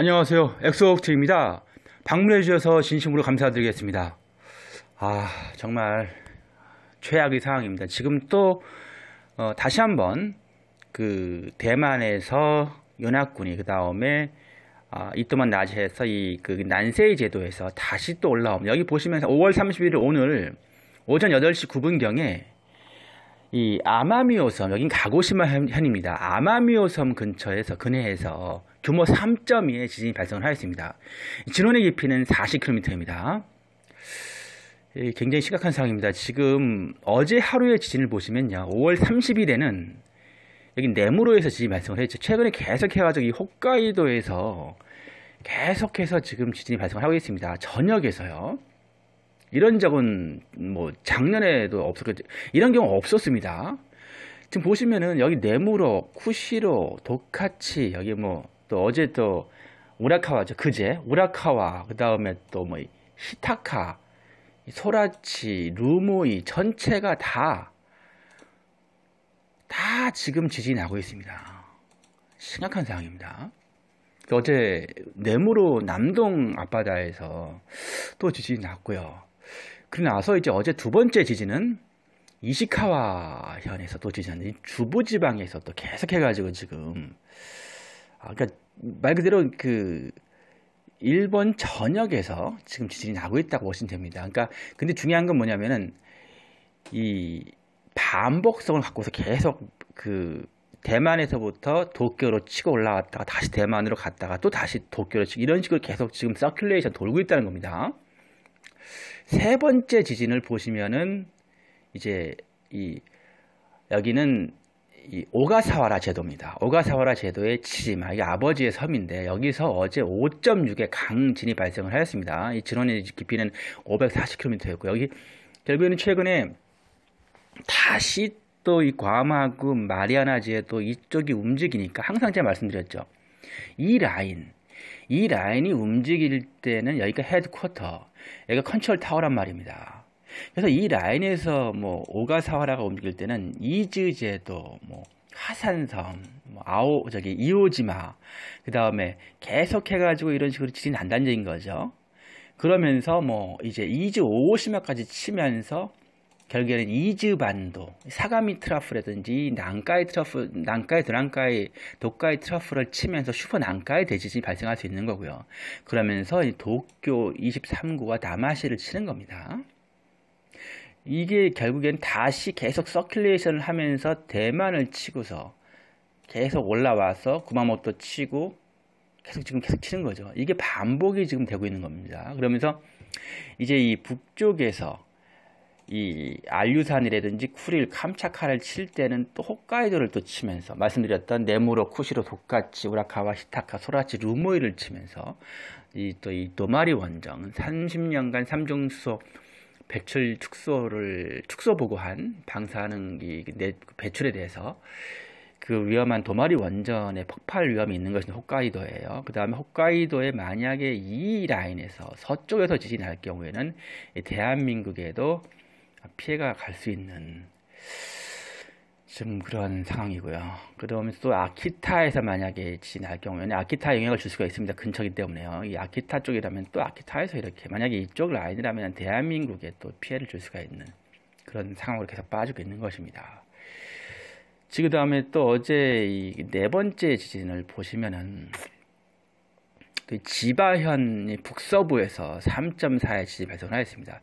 안녕하세요. 엑소옥트입니다. 방문해 주셔서 진심으로 감사드리겠습니다. 아, 정말 최악의 상황입니다. 지금 또 어, 다시 한번 그 대만에서 연합군이 그 다음에 아, 이또만 낮에서 이그난세의 제도에서 다시 또 올라옵니다. 여기 보시면 5월 31일 오늘 오전 8시 9분경에 이 아마미오섬 여긴 가고시마 현, 현입니다. 아마미오섬 근처에서 근해에서 규모 3.2의 지진이 발생하였습니다. 을 진원의 깊이는 40km입니다. 예, 굉장히 심각한 상황입니다. 지금 어제 하루의 지진을 보시면요. 5월 30일에는 여기 네무로에서 지진이 발생을 했죠. 최근에 계속해가지고 이 홋카이도에서 계속해서 지금 지진이 발생하고 을 있습니다. 저녁에서요. 이런 적은 뭐 작년에도 없었겠죠. 이런 경우 없었습니다. 지금 보시면은 여기 네무로, 쿠시로, 도카치, 여기 뭐또 어제 또 우라카와죠. 그제 우라카와 그 다음에 또뭐 히타카, 소라치, 루무이 전체가 다 다 지금 지진이 나고 있습니다. 심각한 상황입니다. 그 어제 네모로 남동 앞바다에서 또 지진이 났고요. 그리고 나서 이제 어제 두 번째 지진은 이시카와 현에서 또 지진이 주부지방에서 또 계속해가지고 지금 아, 그러니까 말 그대로 그 일본 전역에서 지금 지진이 나고 있다고 보시면 됩니다. 그러니까 근데 중요한 건 뭐냐면은 이 반복성을 갖고서 계속 그 대만에서부터 도쿄로 치고 올라왔다가 다시 대만으로 갔다가 또 다시 도쿄로 치고 이런 식으로 계속 지금 서큘레이션 돌고 있다는 겁니다. 세 번째 지진을 보시면은 이제 이 여기는 이 오가사와라 제도입니다. 오가사와라 제도의 치지마, 이게 아버지의 섬인데 여기서 어제 5.6의 강진이 발생을 하였습니다. 이 진원의 깊이는 540km였고 여기 결국에는 최근에 다시 또이괌하구 마리아나지에 또 이쪽이 움직이니까 항상 제가 말씀드렸죠. 이 라인, 이 라인이 움직일 때는 여기가 헤드쿼터, 여기가 컨트롤 타워란 말입니다. 그래서 이 라인에서 뭐 오가사와라가 움직일 때는 이즈제도, 뭐 화산섬, 뭐 아오 저기 이오지마, 그 다음에 계속 해가지고 이런 식으로 질이 난단적인 거죠. 그러면서 뭐 이제 이즈 오오시마까지 치면서 결국에는 이즈반도, 사가미 트러프라든지 난카이 트러프, 난카이 드랑카이, 도카이 트러프를 치면서 슈퍼 난카이 대지진이 발생할 수 있는 거고요. 그러면서 도쿄 23구와 다마시를 치는 겁니다. 이게 결국엔 다시 계속 서큘레이션을 하면서 대만을 치고서 계속 올라와서 구마모토 치고 계속 지금 계속 치는 거죠. 이게 반복이 지금 되고 있는 겁니다. 그러면서 이제 이 북쪽에서 이 알류산이라든지 쿠릴, 캄차카를 칠 때는 또 홋카이도를 또 치면서 말씀드렸던 네모로 쿠시로, 도카치, 우라카와, 히타카, 소라치, 루모이를 치면서 이 또이 이 도마리 원정 30년간 삼중수소 배출 축소를 축소 보고한 방사능이 내 배출에 대해서 그 위험한 도마리 원전의 폭발 위험이 있는 것은 홋카이도예요. 그 다음에 홋카이도에 만약에 이 라인에서 서쪽에서 지진이 날 경우에는 대한민국에도 피해가 갈 수 있는 지금 그런 상황이고요. 그러면서 또 아키타에서 만약에 지날 경우에는 아키타 영향을 줄 수가 있습니다. 근처기 이 때문에요. 이 아키타 쪽이라면 또 아키타에서 이렇게 만약에 이쪽 라인이라면 대한민국에 또 피해를 줄 수가 있는 그런 상황으로 계속 빠지고 있는 것입니다. 지금 다음에 또 어제 이 네 번째 지진을 보시면은 그 지바현 북서부에서 3.4의 지진이 발생하였습니다.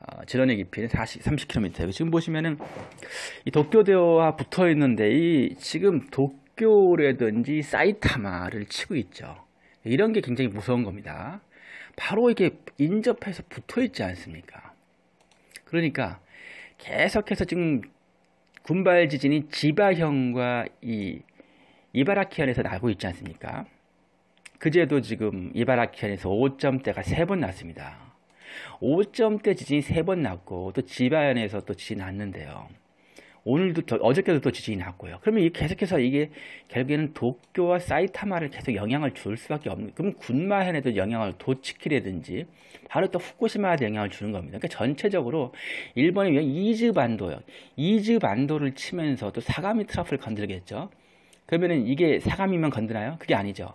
어, 지런의 깊이는 40, 30km. 지금 보시면은 이 도쿄대와 붙어 있는데 이 지금 도쿄라든지 사이타마를 치고 있죠. 이런 게 굉장히 무서운 겁니다. 바로 이게 인접해서 붙어 있지 않습니까? 그러니까 계속해서 지금 군발 지진이 지바형과 이 이바라키현에서 나고 있지 않습니까? 그제도 지금 이바라키현에서 5점대가 3번 났습니다. 5점대 지진이 세 번 났고 또 지바현에서 또 지진 났는데요. 오늘도 더, 어저께도 또 지진이 났고요. 그러면 이게 계속해서 이게 결국에는 도쿄와 사이타마를 계속 영향을 줄 수밖에 없는. 그럼 군마현에도 영향을 도치키라든지 바로 또 후쿠시마에도 영향을 주는 겁니다. 그러니까 전체적으로 일본이 이즈 반도요. 이즈 반도를 치면서 또 사가미 트러프를 건드리겠죠. 그러면은 이게 사가미만 건드나요? 그게 아니죠.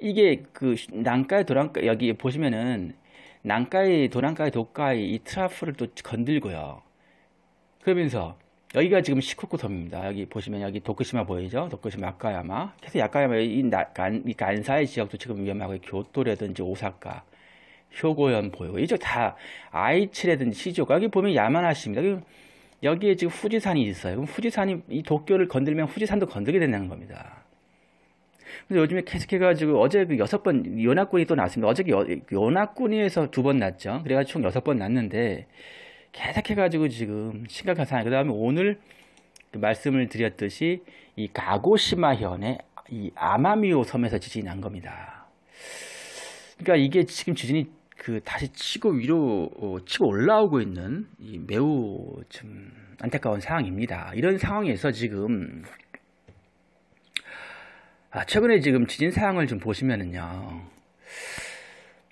이게 그 난가 카도랑 여기 보시면은 난가이, 도난가이, 도가이 이 트라프를 또 건들고요. 그러면서 여기가 지금 시쿠쿠 섬입니다. 여기 보시면 여기 도쿠시마 보이죠? 도쿠시마 아카야마. 계속 야카야마 이, 나, 간, 이 간사이 지역도 지금 위험하고 교토라든지 오사카, 효고현 보이고 이쪽 다 아이치라든지 시조가 여기 보면 야마나시입니다. 여기, 여기에 지금 후지산이 있어요. 그럼 후지산이 이 도쿄를 건들면 후지산도 건들게 된다는 겁니다. 그래 요즘에 계속해가지고 어제 그 여섯 번 연합군이 또 났습니다. 어제 그 연합군에서 두 번 났죠. 그래가지고 총 여섯 번 났는데 계속해가지고 지금 심각한 상황. 그 다음에 오늘 그 말씀을 드렸듯이 이 가고시마현의 이 아마미오 섬에서 지진이 난 겁니다. 그러니까 이게 지금 지진이 그 다시 치고 위로 어, 치고 올라오고 있는 이 매우 좀 안타까운 상황입니다. 이런 상황에서 지금 아, 최근에 지금 지진 사항을 좀 보시면은요.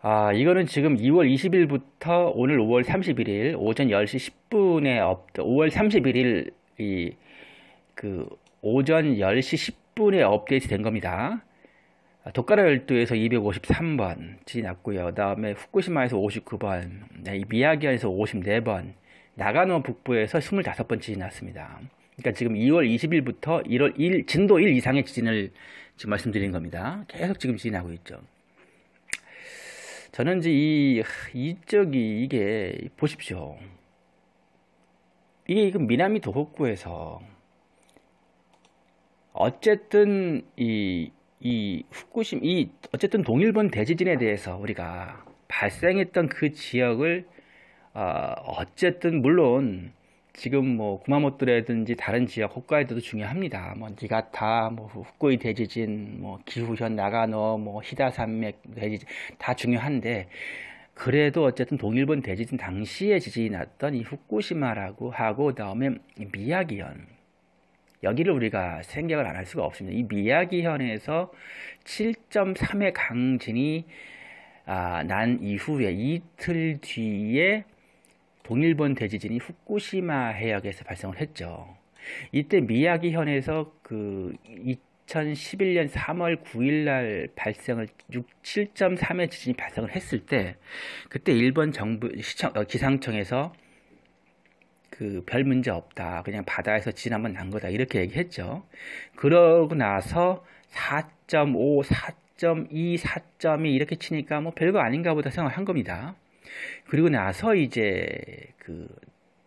아, 이거는 지금 2월 20일부터 오늘 5월 31일 오전 10시 10분에 업, 5월 31일 이 그 오전 10시 10분에 업데이트 된 겁니다. 아, 도카라 열도에서 253번 지진 났고요. 그다음에 후쿠시마에서 59번, 미야기현에서 54번, 나가노 북부에서 25번 지진 났습니다. 그러니까 지금 2월 20일부터 1월 1 진도 1 이상의 지진을 지금 말씀드린 겁니다. 계속 지금 지진하고 있죠. 저는 이제 이 이쪽이 이게 보십시오. 이게 지금 미나미 도호쿠에서 어쨌든 이 이 후쿠심 이 어쨌든 동일본 대지진에 대해서 우리가 발생했던 그 지역을 어, 어쨌든 물론 지금 뭐 구마모토라든지 다른 지역 홋카이도도 중요합니다. 뭐 니가타, 뭐 후쿠이 대지진, 뭐 기후현 나가노, 뭐 히다 산맥 대지진 다 중요한데 그래도 어쨌든 동일본 대지진 당시에 지진이 났던 이 후쿠시마라고 하고 다음에 미야기현 여기를 우리가 생각을 안 할 수가 없습니다. 이 미야기현에서 7.3의 강진이 아, 난 이후에 이틀 뒤에 동일본 대지진이 후쿠시마 해역에서 발생을 했죠. 이때 미야기현에서 그 2011년 3월 9일 날 발생을 6, 7.3의 지진이 발생을 했을 때 그때 일본 정부 시청 어, 기상청에서 그 별 문제 없다. 그냥 바다에서 지진 한 번 난 거다. 이렇게 얘기했죠. 그러고 나서 4.5, 4.2, 4.2 이렇게 치니까 뭐 별거 아닌가 보다 생각한 겁니다. 그리고 나서 이제 그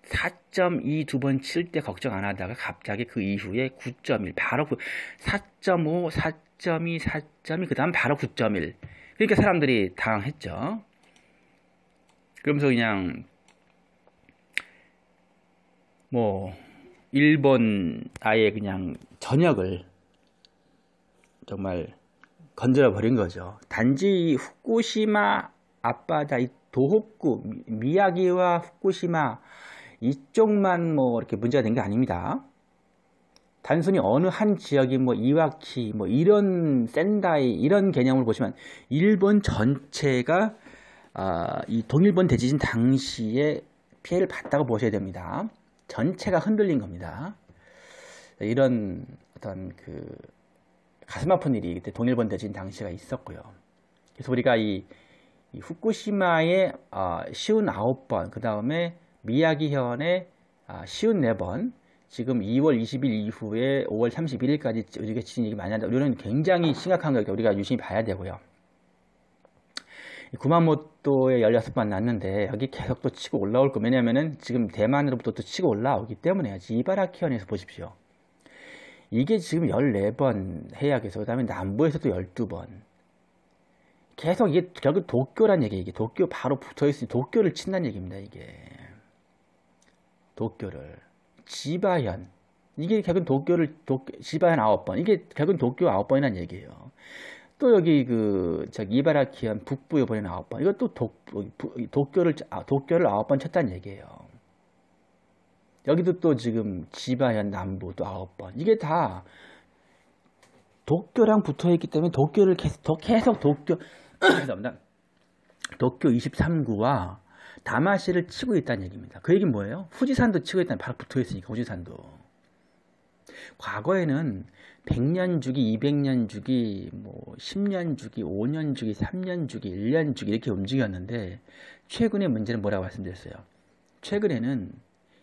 4.2 두 번 칠 때 걱정 안 하다가 갑자기 그 이후에 9.1 바로 그 4.5, 4.2, 4.2 그다음 바로 9.1 그러니까 사람들이 당황했죠. 그러면서 그냥 뭐 일본 아예 그냥 전역을 정말 건드려 버린 거죠. 단지 후쿠시마 앞바다 도호쿠, 미야기와 후쿠시마 이쪽만 뭐 이렇게 문제가 된 게 아닙니다. 단순히 어느 한 지역이 뭐 이와키 뭐 이런 센다이 이런 개념을 보시면 일본 전체가 아, 이 동일본 대지진 당시에 피해를 봤다고 보셔야 됩니다. 전체가 흔들린 겁니다. 이런 어떤 그 가슴 아픈 일이 그때 동일본 대지진 당시가 있었고요. 그래서 우리가 이 후쿠시마의 어, 아, 59번, 그 다음에 미야기현의 아, 54번, 지금 2월 20일 이후에 5월 31일까지 우리가 지진이 많이 한다. 우리는 굉장히 심각한 거니까 우리가 유심히 봐야 되고요. 구마모토에 16번 났는데 여기 계속 또 치고 올라올 거 왜냐면은 지금 대만으로부터 또 치고 올라오기 때문에 이바라키현에서 보십시오. 이게 지금 14번 해역에서 그 다음에 남부에서도 12번 계속 이게 결국 도쿄란 얘기 이게 도쿄 바로 붙어 있으니 도쿄를 친다는 얘기입니다 이게 도쿄를 지바현 이게 결국 도쿄를 도, 지바현 아홉 번 이게 결국 도쿄 아홉 번이란 얘기예요. 또 여기 그저 이바라키현 북부 이번에 아홉 번 이것도 도, 도쿄를 아, 도쿄를 아홉 번 쳤다는 얘기예요. 여기도 또 지금 지바현 남부 도 아홉 번 이게 다 도쿄랑 붙어 있기 때문에 도쿄를 계속, 계속 도쿄 죄송합니다. 도쿄 23구와 다마시를 치고 있다는 얘기입니다. 그 얘기는 뭐예요? 후지산도 치고 있다는 바로 붙어 있으니까 후지산도. 과거에는 100년 주기, 200년 주기, 뭐 10년 주기, 5년 주기, 3년 주기, 1년 주기 이렇게 움직였는데 최근의 문제는 뭐라고 말씀드렸어요? 최근에는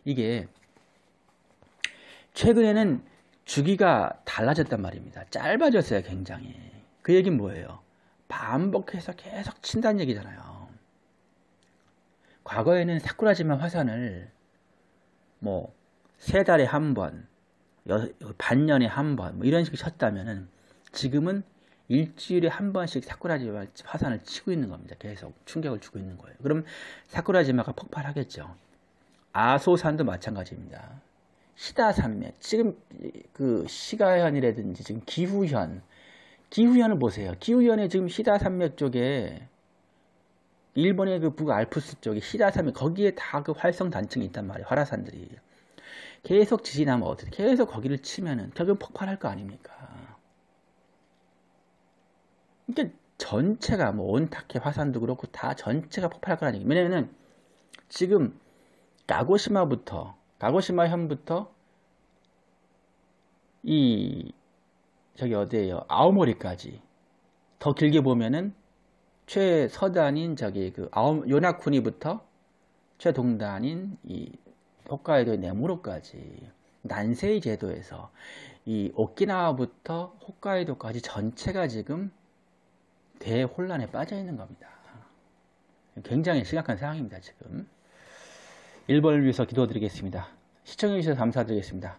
이게 최근에는 주기가 달라졌단 말입니다. 짧아졌어요, 굉장히. 그 얘기는 뭐예요? 반복해서 계속 친다는 얘기잖아요. 과거에는 사쿠라지마 화산을 뭐 세 달에 한 번, 반년에 한 번, 뭐 이런 식으로 쳤다면 지금은 일주일에 한 번씩 사쿠라지마 화산을 치고 있는 겁니다. 계속 충격을 주고 있는 거예요. 그럼 사쿠라지마가 폭발하겠죠. 아소산도 마찬가지입니다. 시다산맥, 지금 그 시가현이라든지 지금 기후현, 기후현을 보세요. 기후현에 지금 히다산맥 쪽에 일본의 그 북알프스 쪽에 히다산맥 거기에 다 그 활성 단층이 있단 말이에요. 활화산들이. 계속 지진하면 어떻게 계속 거기를 치면은 결국 폭발할 거 아닙니까? 그러 그러니까 전체가 뭐 온타케 화산도 그렇고 다 전체가 폭발할 거라는 얘기. 왜냐면은 지금 나고시마부터나고시마 현부터 이 저기 어디에요? 아오모리까지 더 길게 보면은 최서단인 저기 그 아오, 요나쿠니부터 최동단인 이 홋카이도의 네무로까지 난세이 제도에서 이 오키나와부터 홋카이도까지 전체가 지금 대혼란에 빠져 있는 겁니다. 굉장히 심각한 상황입니다. 지금 일벌을 위해서 기도드리겠습니다. 시청해주셔서 감사드리겠습니다.